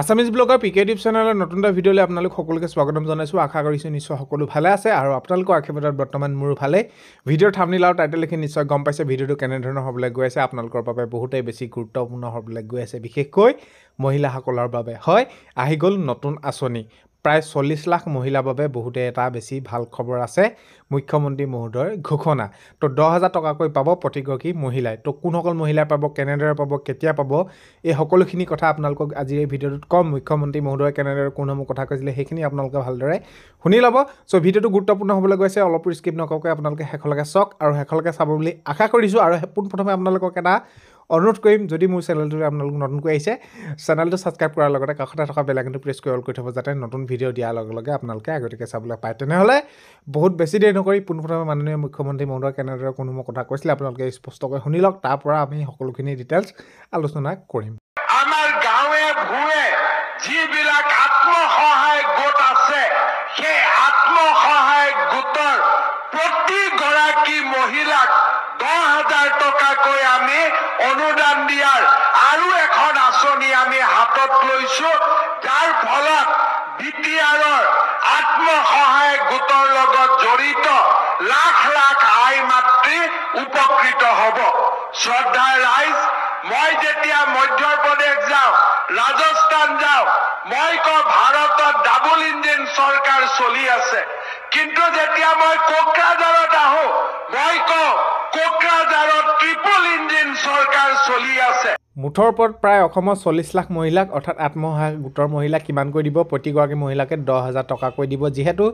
Assamese ব্লগৰ P K চেনেলৰ নতুন এটা ভিডিঅ'লৈ আপোনালোক সকলোকে স্বাগতম জনাইছোঁ আশা কৰিছোঁ নিশ্চয় সকলো ভালে আছে আৰু আপোনালোকৰ আক্ষেপত বৰ্তমান মোৰ ভালে ভিডিঅ'ৰ থামনিল আৰু টাইটেলখিনি নিশ্চয় গম পাইছে ভিডিঅ'টো কেনেধৰণৰ হ'বলৈ গৈ আছে আপোনালোকৰ বাবে বহুতেই বেছি গুৰুত্বপূৰ্ণ হ'বলৈ গৈ আছে বিশেষকৈ মহিলাসকলৰ বাবে হয় আহি গ'ল নতুন আঁচনি প্ৰায় চল্লিছ লাখ মহিলাৰ বাবে বহুতে এটা বেছি ভাল খবৰ আছে মুখ্যমন্ত্ৰী মহোদয়ৰ ঘোষণা তো দহ হাজাৰ টকাকৈ পাব প্ৰতিগৰাকী মহিলাই তো কোনসকল মহিলাই পাব কেনেদৰে পাব কেতিয়া পাব এই সকলোখিনি কথা আপোনালোকক আজিৰ এই ভিডিঅ'টোত কম মুখ্যমন্ত্ৰী মহোদয়ে কেনেদৰে কোনসমূহ কথা কৈছিলে সেইখিনি আপোনালোকে ভালদৰে শুনি ল'ব চ' ভিডিঅ'টো গুৰুত্বপূৰ্ণ হ'বলৈ গৈছে অলপ স্কিপ নকৰাকৈ আপোনালোকে শেষলৈকে চাওক আৰু শেষলৈকে চাব বুলি আশা কৰিছোঁ আৰু পোনপ্ৰথমে আপোনালোকক এটা অনুৰোধ কৰিম যদি মোৰ চেনেলটো আপোনালোক নতুনকৈ আহিছে চেনেলটো ছাবস্ক্ৰাইব কৰাৰ লগতে কাষতে থকা বেলেগটো প্ৰেছ কৰি অল কৰি থ'ব যাতে নতুন ভিডিঅ' দিয়াৰ লগে লগে আপোনালোকে আগতীয়াকৈ চাবলৈ পায় তেনেহ'লে বহুত বেছি দেৰি নকৰি পোনপ্ৰথমে মাননীয় মুখ্যমন্ত্ৰী মহোদয় কেনেদৰে কোনো মই কথা কৈছিলে আপোনালোকে স্পষ্টকৈ শুনি লওক তাৰ পৰা আমি সকলোখিনি ডিটেইলছ আলোচনা কৰিম মহিলাক দহ হাজাৰ টকাকৈ আমি অনুদান দিয়াৰ আৰু এখন আঁচনি আমি হাতত লৈছো যাৰ ফলত বি টি আৰৰ আত্মসহায়ক গোটৰ লগত জড়িত লাখ লাখ আই মাতৃ উপকৃত হব শ্ৰদ্ধাৰ ৰাইজ মই যেতিয়া মধ্য প্ৰদেশ যাওঁ ৰাজস্থান যাওঁ মই কওঁ ভাৰতত ডাবল ইঞ্জিন চৰকাৰ চলি আছে কিন্তু যেতিয়া মই কোকৰাঝাৰত আহোঁ মই কওঁ মুঠৰ ওপৰত প্ৰায় অসমৰ চল্লিছ লাখ মহিলাক অৰ্থাৎ আত্মসহায়ক গোটৰ মহিলাক কিমানকৈ দিব প্ৰতিগৰাকী মহিলাকে দহ হাজাৰ টকাকৈ দিব যিহেতু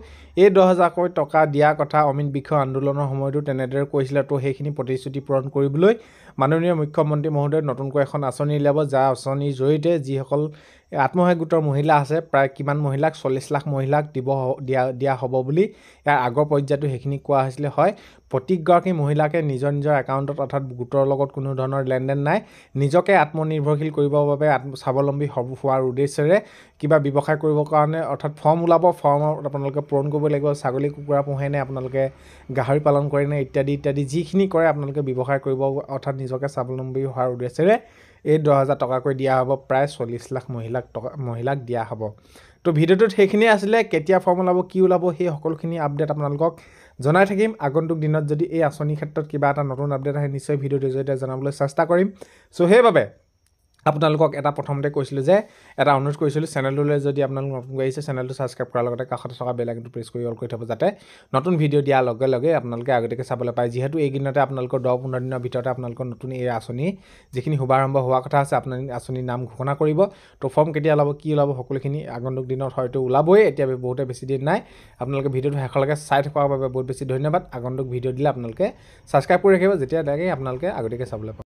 এই দহ হাজাৰকৈ টকা দিয়াৰ কথা অমিত বিক্ষ আন্দোলনৰ সময়তো তেনেদৰে কৈছিলে তো সেইখিনি প্ৰতিশ্ৰুতি পূৰণ কৰিবলৈ মাননীয় মুখ্যমন্ত্ৰী মহোদয়ে নতুনকৈ এখন আঁচনি উলিয়াব যাৰ আঁচনিৰ জৰিয়তে যিসকল আত্মসহায়ক গোটৰ মহিলা আছে প্ৰায় কিমান মহিলাক চল্লিছ লাখ মহিলাক দিব দিয়া দিয়া হ'ব বুলি ইয়াৰ আগৰ পৰ্যায়টো সেইখিনি কোৱা হৈছিলে হয় প্ৰতিগৰাকী মহিলাকে নিজৰ নিজৰ একাউণ্টত অৰ্থাৎ গোটৰ লগত কোনো ধৰণৰ লেনদেন নাই নিজকে আত্মনিৰ্ভৰশীল কৰিবৰ বাবে আত্ম স্বাৱলম্বী হ'ব হোৱাৰ উদ্দেশ্যেৰে কিবা ব্যৱসায় কৰিবৰ কাৰণে অৰ্থাৎ ফৰ্ম ওলাব ফৰ্মত আপোনালোকে পূৰণ কৰিব লাগিব ছাগলী কুকুৰা পোহে নে আপোনালোকে গাহৰি পালন কৰে নে ইত্যাদি ইত্যাদি যিখিনি কৰে আপোনালোকে ব্যৱসায় কৰিব অৰ্থাৎ নিজকে স্বাৱলম্বী হোৱাৰ উদ্দেশ্যেৰে এই দহ হাজাৰ টকাকৈ দিয়া হ'ব প্ৰায় চল্লিছ লাখ মহিলাক টকা মহিলাক দিয়া হ'ব তো ভিডিঅ'টোত সেইখিনিয়ে আছিলে কেতিয়া ফৰ্ম ওলাব কি ওলাব সেই সকলোখিনি আপডেট আপোনালোকক জনাই থাকিম আগন্তুক দিনত যদি এই আঁচনিৰ ক্ষেত্ৰত কিবা এটা নতুন আপডেট আহে নিশ্চয় ভিডিঅ'টোৰ জৰিয়তে জনাবলৈ চেষ্টা কৰিম চ' সেইবাবে আপোনালোকক এটা প্ৰথমতে কৈছিলোঁ যে এটা অনুৰোধ কৰিছিলোঁ চেনেলটোলৈ যদি আপোনালোক নতুন আহিছে চেনেলটো ছাবস্ক্ৰাইব কৰাৰ লগতে কাষতে থকা বেল আইকনটো প্ৰেছ কৰি অল কৰি থ'ব যাতে নতুন ভিডিঅ' দিয়াৰ লগে লগে আপোনালোকে আগতীয়াকৈ চাবলৈ পায় যিহেতু এইকেইদিনতে আপোনালোকৰ দহ পোন্ধৰ দিনৰ ভিতৰতে আপোনালোকৰ নতুন এই আঁচনি যিখিনি শুভাৰম্ভ হোৱা কথা আছে আপোনাৰ আঁচনিৰ নাম ঘোষণা কৰিব তো ফৰ্ম কেতিয়া ওলাব কি ওলাব সকলোখিনি আগন্তুক দিনত হয়তো ওলাবই এতিয়া বহুতে বেছি দিন নাই আপোনালোকে ভিডিঅ'টো শেষলৈকে চাই থকাৰ বাবে বহুত বেছি ধন্যবাদ আগন্তুক ভিডিঅ' দিলে আপোনালোকে ছাবস্ক্ৰাইব কৰি ৰাখিব যেতিয়া লাগে আপোনালোকে আগতীয়াকৈ চাবলৈ পাব